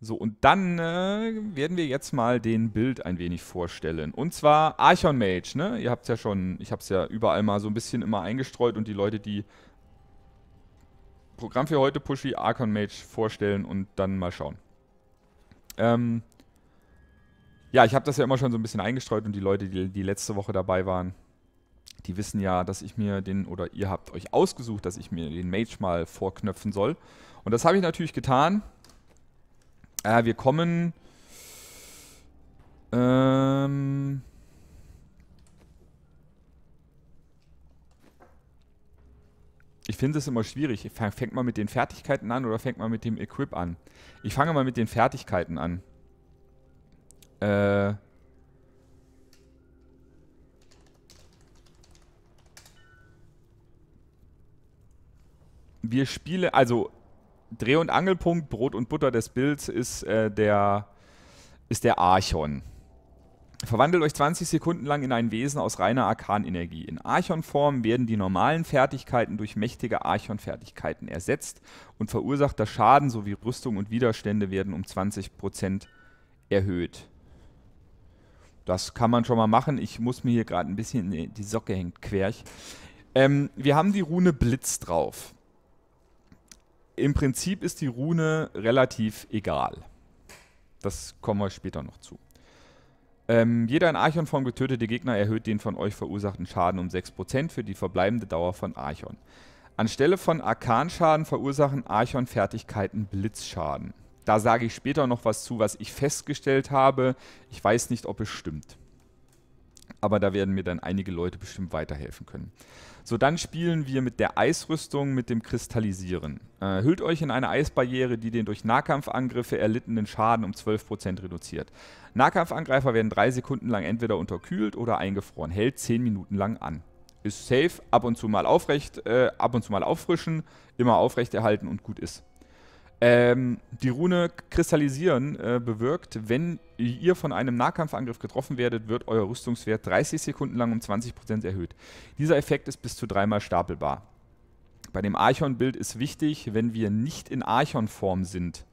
So, und dann äh, werden wir jetzt mal den Bild ein wenig vorstellen. Und zwar Archon Mage, ne? Ihr habt es ja schon, ich habe es ja überall mal so ein bisschen immer eingestreut und die Leute, die Programm für heute Pushy Archon Mage vorstellen und dann mal schauen. Ähm ja, ich habe das ja immer schon so ein bisschen eingestreut und die Leute, die, die letzte Woche dabei waren, die wissen ja, dass ich mir den, oder ihr habt euch ausgesucht, dass ich mir den Mage mal vorknöpfen soll. Und das habe ich natürlich getan. Äh, wir kommen... Ähm... Ich finde es immer schwierig. Fängt man mit den Fertigkeiten an oder fängt man mit dem Equip an? Ich fange mal mit den Fertigkeiten an. Äh... wir spielen, also Dreh- und Angelpunkt, Brot und Butter des Bilds ist, äh, der, ist der Archon. Verwandelt euch 20 Sekunden lang in ein Wesen aus reiner Arkanenergie. In Archon-Form werden die normalen Fertigkeiten durch mächtige Archon-Fertigkeiten ersetzt und verursachter Schaden sowie Rüstung und Widerstände werden um 20% erhöht. Das kann man schon mal machen. Ich muss mir hier gerade ein bisschen... Nee, die Socke hängt quer. Ähm, wir haben die Rune Blitz drauf. Im Prinzip ist die Rune relativ egal. Das kommen wir später noch zu. Ähm, jeder in Archon-Form getötete Gegner erhöht den von euch verursachten Schaden um 6% für die verbleibende Dauer von Archon. Anstelle von Arkanschaden verursachen Archon-Fertigkeiten Blitzschaden. Da sage ich später noch was zu, was ich festgestellt habe. Ich weiß nicht, ob es stimmt aber da werden mir dann einige Leute bestimmt weiterhelfen können. So, dann spielen wir mit der Eisrüstung, mit dem Kristallisieren. Äh, hüllt euch in eine Eisbarriere, die den durch Nahkampfangriffe erlittenen Schaden um 12% reduziert. Nahkampfangreifer werden drei Sekunden lang entweder unterkühlt oder eingefroren, hält 10 Minuten lang an. Ist safe, ab und zu mal aufrecht, äh, ab und zu mal auffrischen, immer aufrecht erhalten und gut ist. Ähm, die Rune Kristallisieren äh, bewirkt, wenn ihr von einem Nahkampfangriff getroffen werdet, wird euer Rüstungswert 30 Sekunden lang um 20% erhöht. Dieser Effekt ist bis zu dreimal stapelbar. Bei dem Archon-Bild ist wichtig, wenn wir nicht in Archon-Form sind,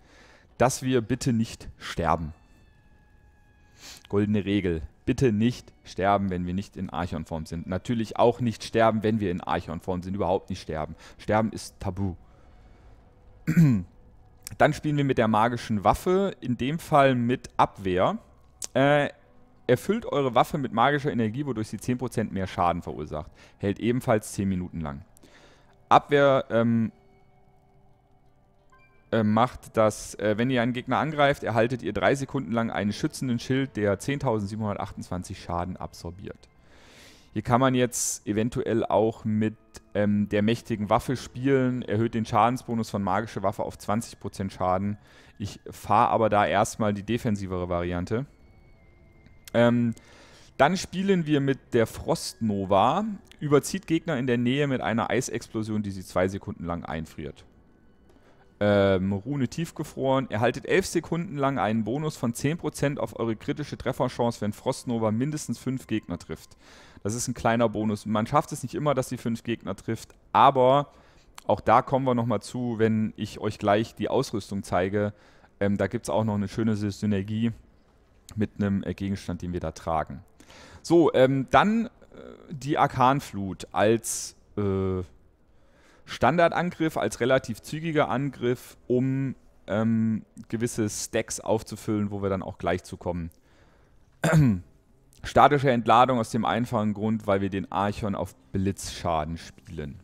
dass wir bitte nicht sterben. Goldene Regel. Bitte nicht sterben, wenn wir nicht in Archon-Form sind. Natürlich auch nicht sterben, wenn wir in Archon-Form sind. Überhaupt nicht sterben. Sterben ist tabu. Dann spielen wir mit der magischen Waffe, in dem Fall mit Abwehr. Äh, erfüllt eure Waffe mit magischer Energie, wodurch sie 10% mehr Schaden verursacht. Hält ebenfalls 10 Minuten lang. Abwehr ähm, äh, macht, dass, äh, wenn ihr einen Gegner angreift, erhaltet ihr 3 Sekunden lang einen schützenden Schild, der 10.728 Schaden absorbiert. Hier kann man jetzt eventuell auch mit ähm, der mächtigen Waffe spielen, erhöht den Schadensbonus von magische Waffe auf 20% Schaden. Ich fahre aber da erstmal die defensivere Variante. Ähm, dann spielen wir mit der Frostnova, überzieht Gegner in der Nähe mit einer Eisexplosion, die sie zwei Sekunden lang einfriert. Ähm, Rune tiefgefroren. Erhaltet 11 Sekunden lang einen Bonus von 10% auf eure kritische Trefferchance, wenn Frostnova mindestens 5 Gegner trifft. Das ist ein kleiner Bonus. Man schafft es nicht immer, dass sie fünf Gegner trifft, aber auch da kommen wir nochmal zu, wenn ich euch gleich die Ausrüstung zeige. Ähm, da gibt es auch noch eine schöne Synergie mit einem äh, Gegenstand, den wir da tragen. So, ähm, dann äh, die Arkanflut als äh, Standardangriff, als relativ zügiger Angriff, um ähm, gewisse Stacks aufzufüllen, wo wir dann auch gleich zu kommen. Statische Entladung aus dem einfachen Grund, weil wir den Archon auf Blitzschaden spielen.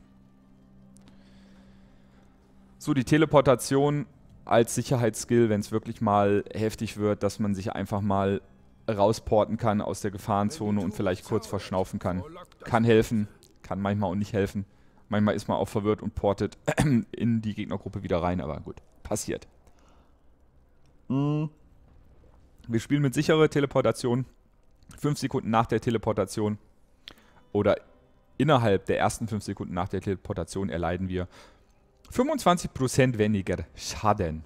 So, die Teleportation als Sicherheitsskill, wenn es wirklich mal heftig wird, dass man sich einfach mal rausporten kann aus der Gefahrenzone und vielleicht kurz verschnaufen kann. Kann helfen, kann manchmal auch nicht helfen. Manchmal ist man auch verwirrt und portet in die Gegnergruppe wieder rein, aber gut, passiert. Mhm. Wir spielen mit sicherer Teleportation fünf Sekunden nach der Teleportation oder innerhalb der ersten fünf Sekunden nach der Teleportation erleiden wir 25% weniger Schaden.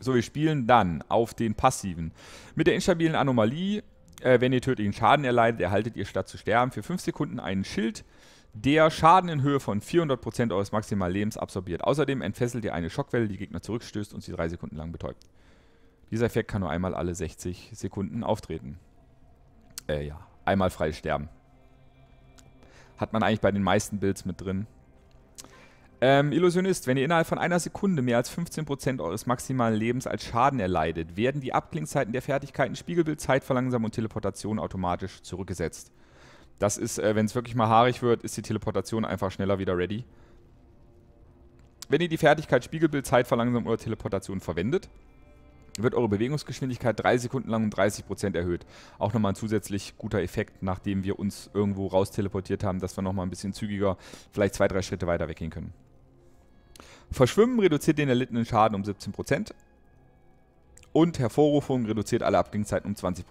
So, wir spielen dann auf den passiven. Mit der instabilen Anomalie, äh, wenn ihr tödlichen Schaden erleidet, erhaltet ihr statt zu sterben für 5 Sekunden einen Schild, der Schaden in Höhe von 400% eures maximalen Lebens absorbiert. Außerdem entfesselt ihr eine Schockwelle, die Gegner zurückstößt und sie 3 Sekunden lang betäubt. Dieser Effekt kann nur einmal alle 60 Sekunden auftreten äh ja, einmal frei sterben. Hat man eigentlich bei den meisten Builds mit drin. Ähm, Illusionist, wenn ihr innerhalb von einer Sekunde mehr als 15% eures maximalen Lebens als Schaden erleidet, werden die Abklingzeiten der Fertigkeiten Spiegelbild, Zeitverlangsamung und Teleportation automatisch zurückgesetzt. Das ist, äh, wenn es wirklich mal haarig wird, ist die Teleportation einfach schneller wieder ready. Wenn ihr die Fertigkeit Spiegelbild, Zeitverlangsamung oder Teleportation verwendet, wird eure Bewegungsgeschwindigkeit drei Sekunden lang um 30% erhöht. Auch nochmal ein zusätzlich guter Effekt, nachdem wir uns irgendwo raus teleportiert haben, dass wir nochmal ein bisschen zügiger, vielleicht zwei, drei Schritte weiter weggehen können. Verschwimmen reduziert den erlittenen Schaden um 17%. Und Hervorrufung reduziert alle Abklingzeiten um 20%.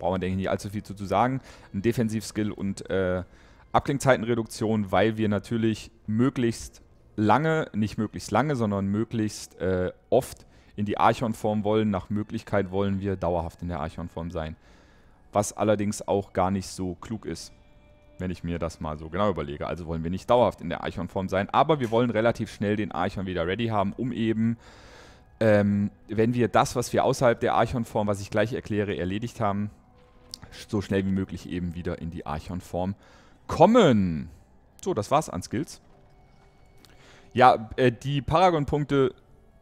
Braucht man, denke ich, nicht allzu viel zu, zu sagen. Ein Defensivskill und äh, Abklingzeitenreduktion, weil wir natürlich möglichst lange, nicht möglichst lange, sondern möglichst äh, oft in die Archon-Form wollen. Nach Möglichkeit wollen wir dauerhaft in der Archon-Form sein. Was allerdings auch gar nicht so klug ist, wenn ich mir das mal so genau überlege. Also wollen wir nicht dauerhaft in der Archon-Form sein, aber wir wollen relativ schnell den Archon wieder ready haben, um eben, ähm, wenn wir das, was wir außerhalb der Archon-Form, was ich gleich erkläre, erledigt haben, so schnell wie möglich eben wieder in die Archon-Form kommen. So, das war's an Skills. Ja, äh, die Paragon-Punkte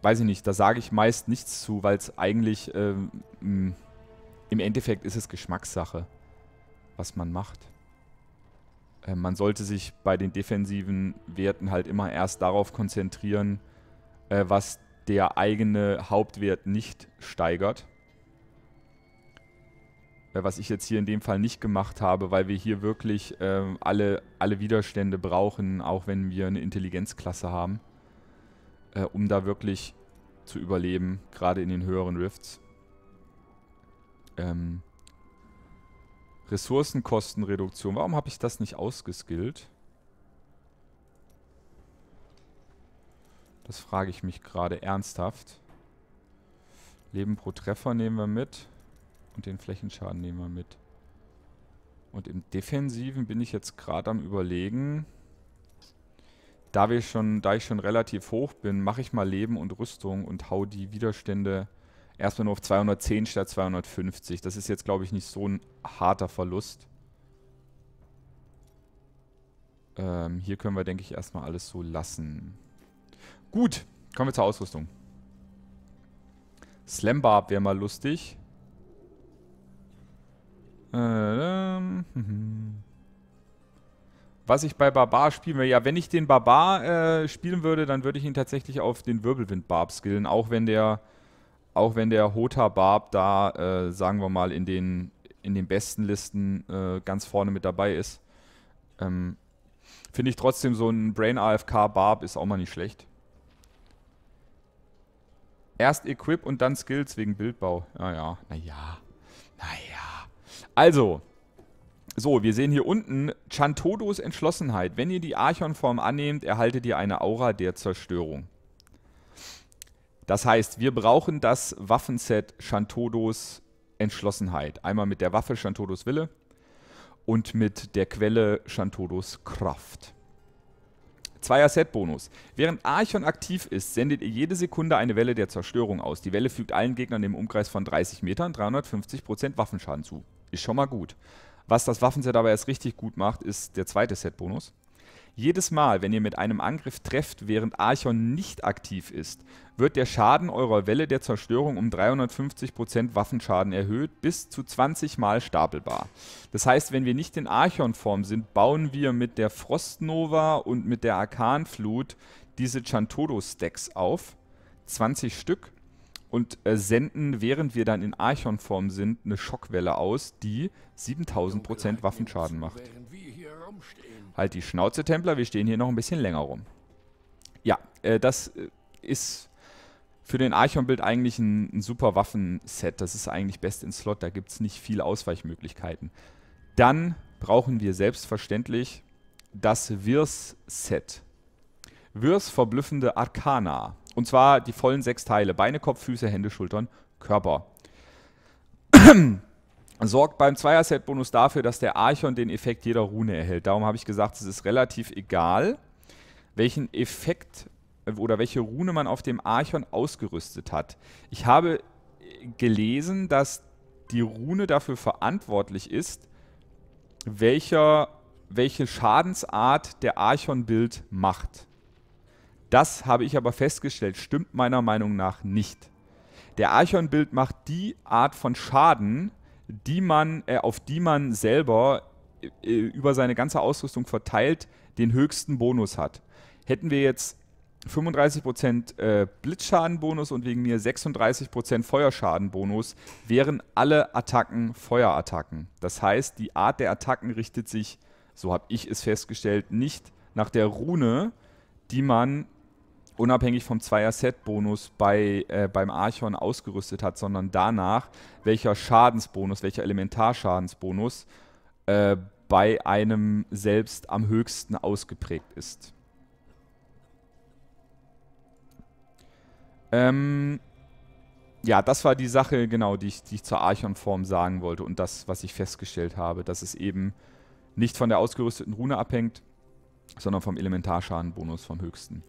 weiß ich nicht, da sage ich meist nichts zu, weil es eigentlich ähm, hm, im Endeffekt ist es Geschmackssache, was man macht. Äh, man sollte sich bei den defensiven Werten halt immer erst darauf konzentrieren, äh, was der eigene Hauptwert nicht steigert. Äh, was ich jetzt hier in dem Fall nicht gemacht habe, weil wir hier wirklich ähm, alle, alle Widerstände brauchen, auch wenn wir eine Intelligenzklasse haben äh, um da wirklich zu überleben, gerade in den höheren Rifts. Ähm, Ressourcenkostenreduktion. Warum habe ich das nicht ausgeskillt? Das frage ich mich gerade ernsthaft. Leben pro Treffer nehmen wir mit. Und den Flächenschaden nehmen wir mit. Und im Defensiven bin ich jetzt gerade am überlegen... Da, wir schon, da ich schon relativ hoch bin, mache ich mal Leben und Rüstung und hau die Widerstände erstmal nur auf 210 statt 250. Das ist jetzt, glaube ich, nicht so ein harter Verlust. Ähm, hier können wir, denke ich, erstmal alles so lassen. Gut, kommen wir zur Ausrüstung. Slambarb wäre mal lustig. Äh, ähm, hm, hm was ich bei Barbar spielen will. Ja, wenn ich den Barbar äh, spielen würde, dann würde ich ihn tatsächlich auf den Wirbelwind Barb skillen, auch wenn der, auch wenn der Hota Barb da, äh, sagen wir mal, in den, in den besten Listen äh, ganz vorne mit dabei ist. Ähm, Finde ich trotzdem so ein Brain AFK Barb ist auch mal nicht schlecht. Erst Equip und dann Skills wegen Bildbau. Naja, naja, naja. Also, so, wir sehen hier unten Chantodos Entschlossenheit. Wenn ihr die Archon-Form annehmt, erhaltet ihr eine Aura der Zerstörung. Das heißt, wir brauchen das Waffenset Chantodos Entschlossenheit. Einmal mit der Waffe Chantodos Wille und mit der Quelle Chantodos Kraft. Zweier Set-Bonus. Während Archon aktiv ist, sendet ihr jede Sekunde eine Welle der Zerstörung aus. Die Welle fügt allen Gegnern im Umkreis von 30 Metern 350% Waffenschaden zu. Ist schon mal gut. Was das Waffenset aber erst richtig gut macht, ist der zweite Set-Bonus. Jedes Mal, wenn ihr mit einem Angriff trefft, während Archon nicht aktiv ist, wird der Schaden eurer Welle der Zerstörung um 350% Waffenschaden erhöht, bis zu 20 Mal stapelbar. Das heißt, wenn wir nicht in Archon-Form sind, bauen wir mit der Frostnova und mit der Arkanflut diese Chantodo-Stacks auf. 20 Stück und äh, senden, während wir dann in Archon-Form sind, eine Schockwelle aus, die 7000% Waffenschaden macht. Halt die Schnauze, Templer, wir stehen hier noch ein bisschen länger rum. Ja, äh, das äh, ist für den Archon-Bild eigentlich ein, ein super Waffenset. Das ist eigentlich best in Slot, da gibt es nicht viele Ausweichmöglichkeiten. Dann brauchen wir selbstverständlich das Wirs-Set. Wirs verblüffende Arcana und zwar die vollen sechs Teile. Beine, Kopf, Füße, Hände, Schultern, Körper. Sorgt beim Zweier-Set-Bonus dafür, dass der Archon den Effekt jeder Rune erhält. Darum habe ich gesagt, es ist relativ egal, welchen Effekt äh, oder welche Rune man auf dem Archon ausgerüstet hat. Ich habe gelesen, dass die Rune dafür verantwortlich ist, welcher, welche Schadensart der Archon-Bild macht. Das habe ich aber festgestellt, stimmt meiner Meinung nach nicht. Der Archon-Bild macht die Art von Schaden, die man, äh, auf die man selber äh, über seine ganze Ausrüstung verteilt, den höchsten Bonus hat. Hätten wir jetzt 35% äh, Blitzschadenbonus und wegen mir 36% Feuerschadenbonus, wären alle Attacken Feuerattacken. Das heißt, die Art der Attacken richtet sich, so habe ich es festgestellt, nicht nach der Rune, die man unabhängig vom Zweier-Set-Bonus bei, äh, beim Archon ausgerüstet hat, sondern danach, welcher Schadensbonus, welcher Elementarschadensbonus äh, bei einem selbst am höchsten ausgeprägt ist. Ähm, ja, das war die Sache, genau, die ich, die ich zur Archon-Form sagen wollte und das, was ich festgestellt habe, dass es eben nicht von der ausgerüsteten Rune abhängt, sondern vom Elementarschadenbonus vom höchsten.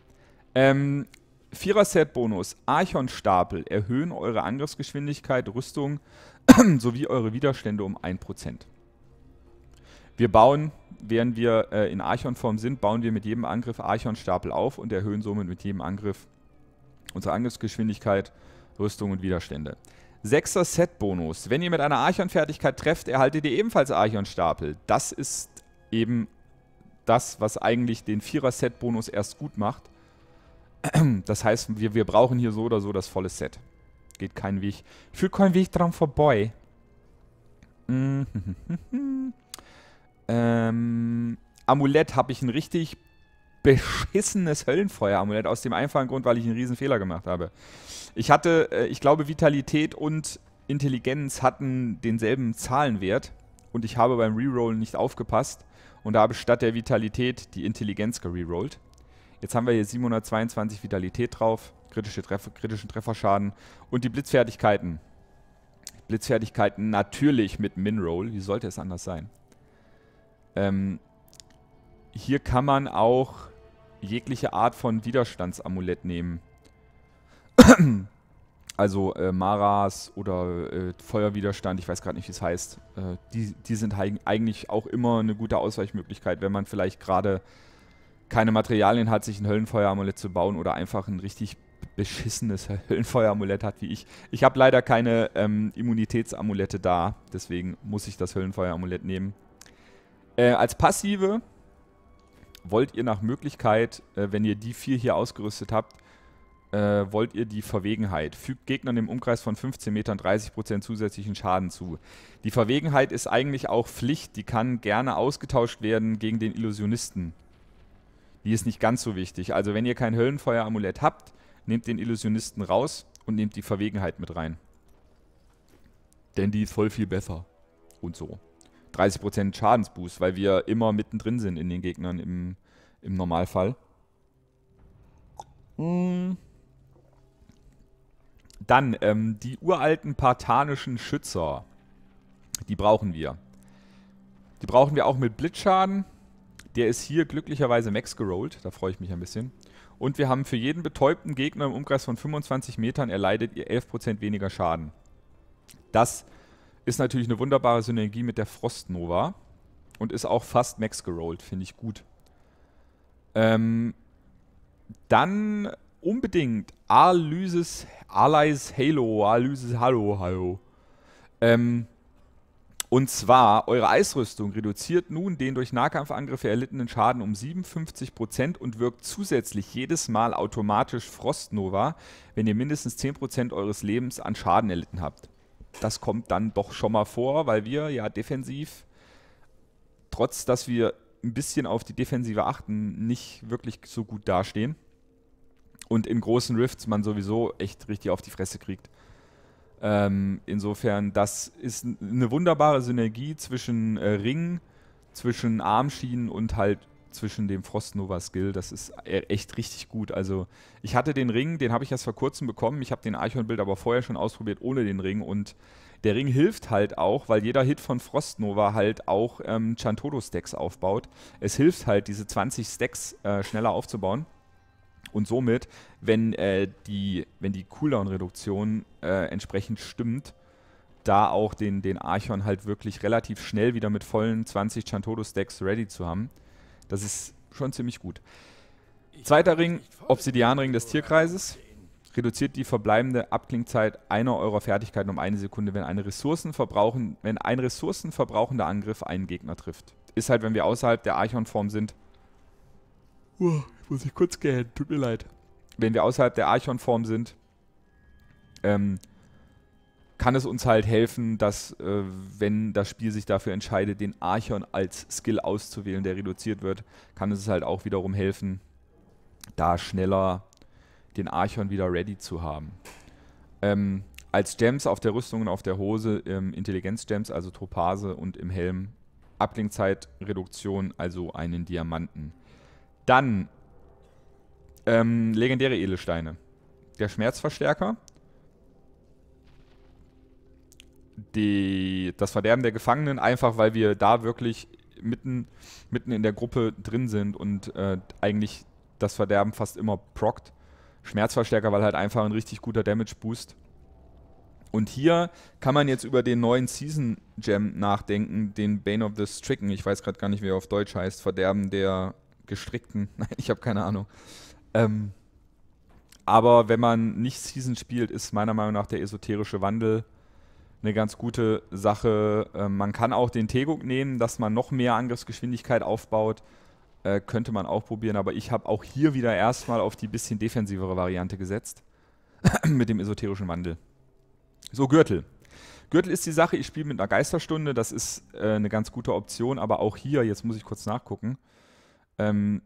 Ähm, Vierer-Set-Bonus, Archon-Stapel erhöhen eure Angriffsgeschwindigkeit, Rüstung sowie eure Widerstände um 1%. Wir bauen, während wir äh, in Archon-Form sind, bauen wir mit jedem Angriff Archon-Stapel auf und erhöhen somit mit jedem Angriff unsere Angriffsgeschwindigkeit, Rüstung und Widerstände. Sechster Set-Bonus. Wenn ihr mit einer Archon-Fertigkeit trefft, erhaltet ihr ebenfalls Archon-Stapel. Das ist eben das, was eigentlich den Vierer-Set-Bonus erst gut macht. Das heißt, wir, wir brauchen hier so oder so das volle Set. Geht kein Weg. Führt kein Weg dran vorbei. ähm, Amulett habe ich ein richtig beschissenes Höllenfeuer-Amulett aus dem einfachen Grund, weil ich einen riesen Fehler gemacht habe. Ich hatte, äh, ich glaube, Vitalität und Intelligenz hatten denselben Zahlenwert und ich habe beim Rerollen nicht aufgepasst und da habe ich statt der Vitalität die Intelligenz gererollt. Jetzt haben wir hier 722 Vitalität drauf, kritische Treffer, kritischen Trefferschaden und die Blitzfertigkeiten. Blitzfertigkeiten natürlich mit Minroll, wie sollte es anders sein? Ähm, hier kann man auch jegliche Art von Widerstandsamulett nehmen. also äh, Maras oder äh, Feuerwiderstand, ich weiß gerade nicht, wie es heißt. Äh, die, die sind eigentlich auch immer eine gute Ausweichmöglichkeit, wenn man vielleicht gerade keine Materialien hat, sich ein Höllenfeueramulett zu bauen oder einfach ein richtig beschissenes Höllenfeueramulett hat wie ich. Ich habe leider keine ähm, Immunitätsamulette da, deswegen muss ich das Höllenfeueramulett nehmen. Äh, als passive wollt ihr nach Möglichkeit, äh, wenn ihr die vier hier ausgerüstet habt, äh, wollt ihr die Verwegenheit. Fügt Gegnern im Umkreis von 15 Metern 30% zusätzlichen Schaden zu. Die Verwegenheit ist eigentlich auch Pflicht, die kann gerne ausgetauscht werden gegen den Illusionisten die ist nicht ganz so wichtig. Also wenn ihr kein Höllenfeuer-Amulett habt, nehmt den Illusionisten raus und nehmt die Verwegenheit mit rein. Denn die ist voll viel besser. Und so. 30% Schadensboost, weil wir immer mittendrin sind in den Gegnern im, im Normalfall. Hm. Dann ähm, die uralten partanischen Schützer. Die brauchen wir. Die brauchen wir auch mit Blitzschaden. Der ist hier glücklicherweise Max gerollt, da freue ich mich ein bisschen. Und wir haben für jeden betäubten Gegner im Umkreis von 25 Metern erleidet ihr 11% weniger Schaden. Das ist natürlich eine wunderbare Synergie mit der Frostnova und ist auch fast Max gerollt, finde ich gut. Ähm, dann unbedingt Alysis, Allies Halo, Alysis Hallo, Hallo. Ähm, und zwar, eure Eisrüstung reduziert nun den durch Nahkampfangriffe erlittenen Schaden um 57% und wirkt zusätzlich jedes Mal automatisch Frostnova, wenn ihr mindestens 10% eures Lebens an Schaden erlitten habt. Das kommt dann doch schon mal vor, weil wir ja defensiv, trotz dass wir ein bisschen auf die Defensive achten, nicht wirklich so gut dastehen. Und in großen Rifts man sowieso echt richtig auf die Fresse kriegt. Ähm, insofern, das ist eine wunderbare Synergie zwischen äh, Ring, zwischen Armschienen und halt zwischen dem Frost Nova Skill. Das ist e-, echt richtig gut. Also ich hatte den Ring, den habe ich erst vor kurzem bekommen. Ich habe den Archon-Bild aber vorher schon ausprobiert ohne den Ring. Und der Ring hilft halt auch, weil jeder Hit von Frost Nova halt auch ähm, Chantodo-Stacks aufbaut. Es hilft halt, diese 20 Stacks äh, schneller aufzubauen. Und somit, wenn, äh, die, wenn die Cooldown-Reduktion äh, entsprechend stimmt, da auch den, den Archon halt wirklich relativ schnell wieder mit vollen 20 Chantodo-Stacks ready zu haben, das ist schon ziemlich gut. Zweiter Ring, Obsidianring des Tierkreises. Reduziert die verbleibende Abklingzeit einer eurer Fertigkeiten um eine Sekunde, wenn, eine Ressourcenverbrauchen, wenn ein ressourcenverbrauchender Angriff einen Gegner trifft. Ist halt, wenn wir außerhalb der Archon-Form sind, uh, muss ich kurz gehen, tut mir leid. Wenn wir außerhalb der Archon-Form sind, ähm, kann es uns halt helfen, dass, äh, wenn das Spiel sich dafür entscheidet, den Archon als Skill auszuwählen, der reduziert wird, kann es halt auch wiederum helfen, da schneller den Archon wieder ready zu haben. Ähm, als Gems auf der Rüstung und auf der Hose ähm, Intelligenz-Gems, also Topase und im Helm Abklingzeitreduktion, also einen Diamanten. Dann ähm, legendäre Edelsteine. Der Schmerzverstärker. Die, das Verderben der Gefangenen, einfach weil wir da wirklich mitten, mitten in der Gruppe drin sind und äh, eigentlich das Verderben fast immer prockt. Schmerzverstärker, weil halt einfach ein richtig guter Damage-Boost. Und hier kann man jetzt über den neuen Season Gem nachdenken, den Bane of the Stricken. Ich weiß gerade gar nicht, wie er auf Deutsch heißt. Verderben der Gestrickten. Nein, ich habe keine Ahnung. Ähm, aber wenn man nicht Season spielt, ist meiner Meinung nach der esoterische Wandel eine ganz gute Sache. Ähm, man kann auch den Teguk nehmen, dass man noch mehr Angriffsgeschwindigkeit aufbaut. Äh, könnte man auch probieren, aber ich habe auch hier wieder erstmal auf die bisschen defensivere Variante gesetzt. mit dem esoterischen Wandel. So, Gürtel. Gürtel ist die Sache, ich spiele mit einer Geisterstunde, das ist äh, eine ganz gute Option, aber auch hier, jetzt muss ich kurz nachgucken, ähm,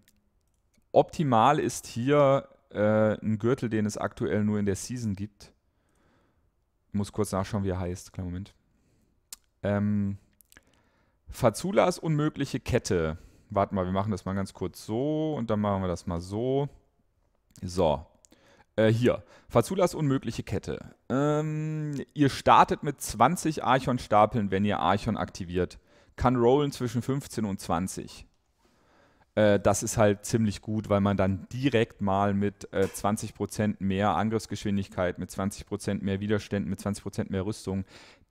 Optimal ist hier äh, ein Gürtel, den es aktuell nur in der Season gibt. Ich muss kurz nachschauen, wie er heißt. Kleinen Moment. Ähm, Fazulas unmögliche Kette. Warte mal, wir machen das mal ganz kurz so und dann machen wir das mal so. So. Äh, hier. Fazulas unmögliche Kette. Ähm, ihr startet mit 20 Archon-Stapeln, wenn ihr Archon aktiviert. Kann rollen zwischen 15 und 20. Äh, das ist halt ziemlich gut, weil man dann direkt mal mit äh, 20% mehr Angriffsgeschwindigkeit, mit 20% mehr Widerständen, mit 20% mehr Rüstung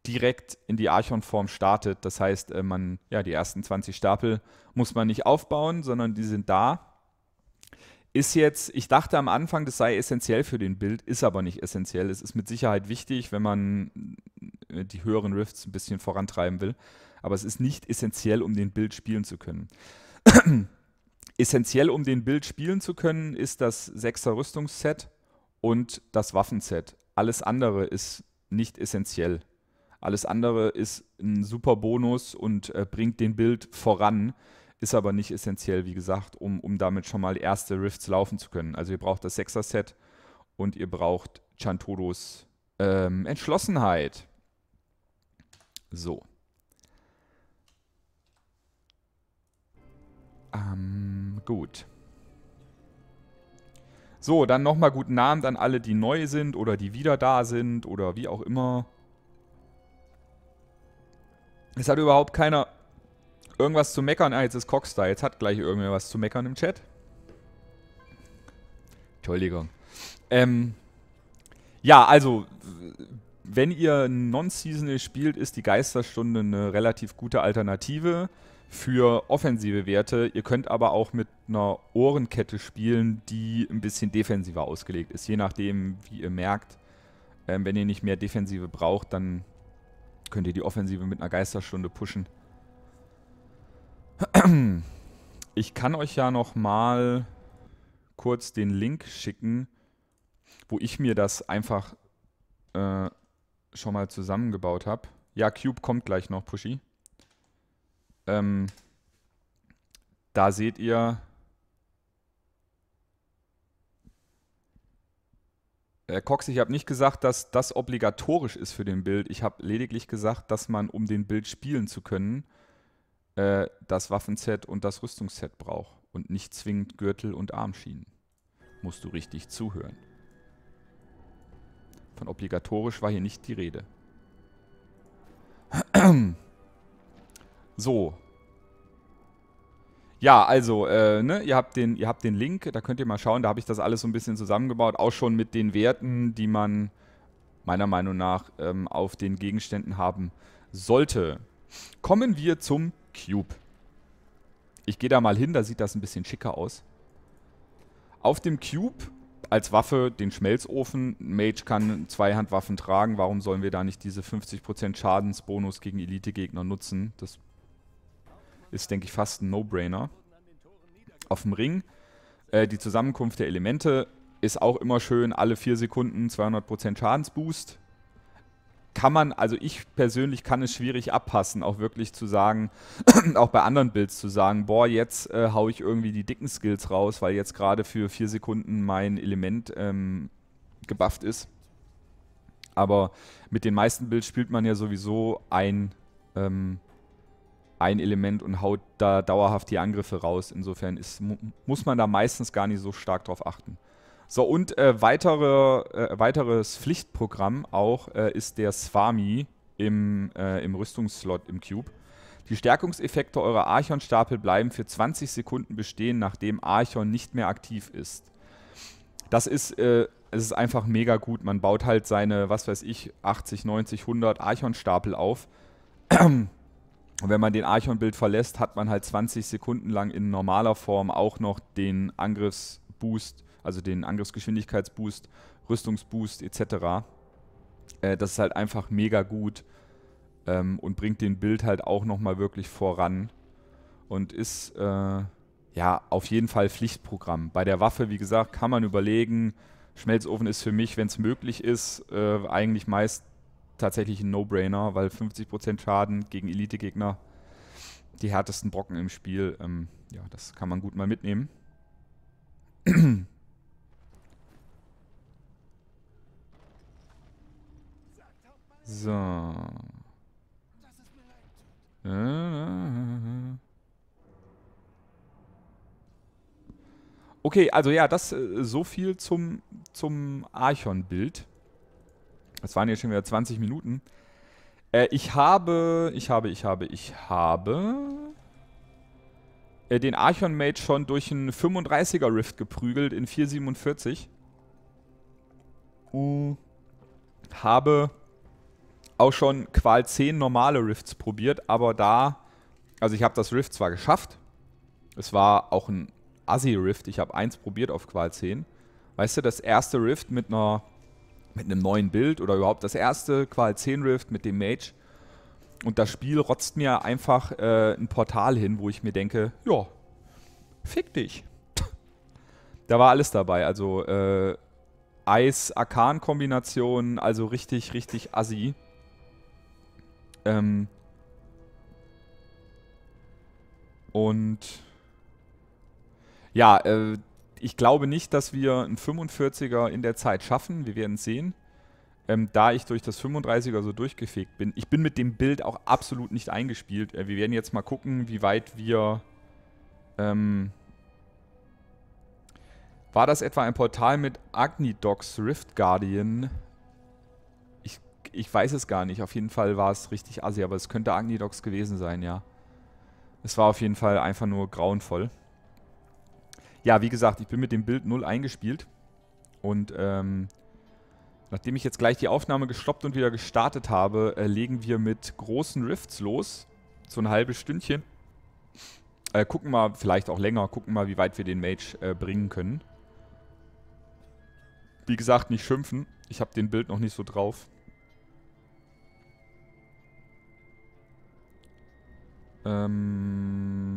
direkt in die Archon-Form startet. Das heißt, äh, man, ja, die ersten 20 Stapel muss man nicht aufbauen, sondern die sind da. Ist jetzt, ich dachte am Anfang, das sei essentiell für den Bild, ist aber nicht essentiell. Es ist mit Sicherheit wichtig, wenn man äh, die höheren Rifts ein bisschen vorantreiben will. Aber es ist nicht essentiell, um den Bild spielen zu können. Essentiell, um den Bild spielen zu können, ist das 6er Rüstungsset und das Waffenset. Alles andere ist nicht essentiell. Alles andere ist ein super Bonus und äh, bringt den Bild voran, ist aber nicht essentiell, wie gesagt, um, um damit schon mal erste Rifts laufen zu können. Also ihr braucht das 6er Set und ihr braucht Chantodos ähm, Entschlossenheit. So. Ähm, gut. So, dann nochmal guten Abend an alle, die neu sind oder die wieder da sind oder wie auch immer. Es hat überhaupt keiner irgendwas zu meckern. Ah, jetzt ist Cox da. Jetzt hat gleich irgendwer was zu meckern im Chat. Entschuldigung. Ähm, ja, also, wenn ihr non-seasonal spielt, ist die Geisterstunde eine relativ gute Alternative für offensive Werte. Ihr könnt aber auch mit einer Ohrenkette spielen, die ein bisschen defensiver ausgelegt ist. Je nachdem, wie ihr merkt, ähm, wenn ihr nicht mehr Defensive braucht, dann könnt ihr die Offensive mit einer Geisterstunde pushen. Ich kann euch ja noch mal kurz den Link schicken, wo ich mir das einfach äh, schon mal zusammengebaut habe. Ja, Cube kommt gleich noch, Pushy. Ähm, da seht ihr, Herr äh, Cox, ich habe nicht gesagt, dass das obligatorisch ist für den Bild. Ich habe lediglich gesagt, dass man, um den Bild spielen zu können, äh, das Waffenset und das Rüstungsset braucht und nicht zwingend Gürtel und Armschienen. Musst du richtig zuhören. Von obligatorisch war hier nicht die Rede. So. Ja, also, äh, ne, ihr habt, den, ihr habt den Link, da könnt ihr mal schauen, da habe ich das alles so ein bisschen zusammengebaut, auch schon mit den Werten, die man meiner Meinung nach ähm, auf den Gegenständen haben sollte. Kommen wir zum Cube. Ich gehe da mal hin, da sieht das ein bisschen schicker aus. Auf dem Cube als Waffe den Schmelzofen. Mage kann Zweihandwaffen tragen. Warum sollen wir da nicht diese 50% Schadensbonus gegen Elite-Gegner nutzen? Das ist, denke ich, fast ein No-Brainer. Auf dem Ring, äh, die Zusammenkunft der Elemente ist auch immer schön, alle 4 Sekunden 200% Schadensboost. Kann man, also ich persönlich kann es schwierig abpassen, auch wirklich zu sagen, auch bei anderen Builds zu sagen, boah, jetzt äh, hau ich irgendwie die dicken Skills raus, weil jetzt gerade für 4 Sekunden mein Element ähm, gebufft ist. Aber mit den meisten Builds spielt man ja sowieso ein ähm, ein Element und haut da dauerhaft die Angriffe raus. Insofern ist, muss man da meistens gar nicht so stark drauf achten. So, und äh, weitere, äh, weiteres Pflichtprogramm auch äh, ist der Swami im, äh, im Rüstungsslot im Cube. Die Stärkungseffekte eurer Archon-Stapel bleiben für 20 Sekunden bestehen, nachdem Archon nicht mehr aktiv ist. Das ist, äh, es ist einfach mega gut. Man baut halt seine, was weiß ich, 80, 90, 100 Archon-Stapel auf. Und wenn man den Archon-Bild verlässt, hat man halt 20 Sekunden lang in normaler Form auch noch den Angriffsboost, also den Angriffsgeschwindigkeitsboost, Rüstungsboost etc. Äh, das ist halt einfach mega gut ähm, und bringt den Bild halt auch nochmal wirklich voran und ist äh, ja auf jeden Fall Pflichtprogramm. Bei der Waffe, wie gesagt, kann man überlegen, Schmelzofen ist für mich, wenn es möglich ist, äh, eigentlich meist tatsächlich ein No-Brainer, weil 50% Schaden gegen Elite-Gegner, die härtesten Brocken im Spiel, ähm, ja, das kann man gut mal mitnehmen. so. Okay, also ja, das äh, so viel zum, zum Archon-Bild. Es waren jetzt schon wieder 20 Minuten. Äh, ich habe, ich habe, ich habe, ich habe äh, den Archon Mage schon durch einen 35er Rift geprügelt in 447. Uh. Mhm. Habe auch schon Qual 10 normale Rifts probiert, aber da, also ich habe das Rift zwar geschafft, es war auch ein Assi-Rift, ich habe eins probiert auf Qual 10. Weißt du, das erste Rift mit einer mit einem neuen Bild oder überhaupt das erste Qual 10 Rift mit dem Mage. Und das Spiel rotzt mir einfach äh, ein Portal hin, wo ich mir denke, ja, fick dich. da war alles dabei. Also äh, Eis-Arkan-Kombinationen, also richtig, richtig assi. Ähm und ja, äh, ich glaube nicht, dass wir einen 45er in der Zeit schaffen. Wir werden sehen. Ähm, da ich durch das 35er so durchgefegt bin. Ich bin mit dem Bild auch absolut nicht eingespielt. Äh, wir werden jetzt mal gucken, wie weit wir... Ähm, war das etwa ein Portal mit Agnidox Rift Guardian? Ich, ich weiß es gar nicht. Auf jeden Fall war es richtig assi, aber es könnte Agnidox gewesen sein, ja. Es war auf jeden Fall einfach nur grauenvoll ja, wie gesagt, ich bin mit dem Bild null eingespielt. Und ähm, nachdem ich jetzt gleich die Aufnahme gestoppt und wieder gestartet habe, äh, legen wir mit großen Rifts los. So ein halbes Stündchen. Äh, gucken mal, vielleicht auch länger, gucken mal, wie weit wir den Mage äh, bringen können. Wie gesagt, nicht schimpfen. Ich habe den Bild noch nicht so drauf. Ähm...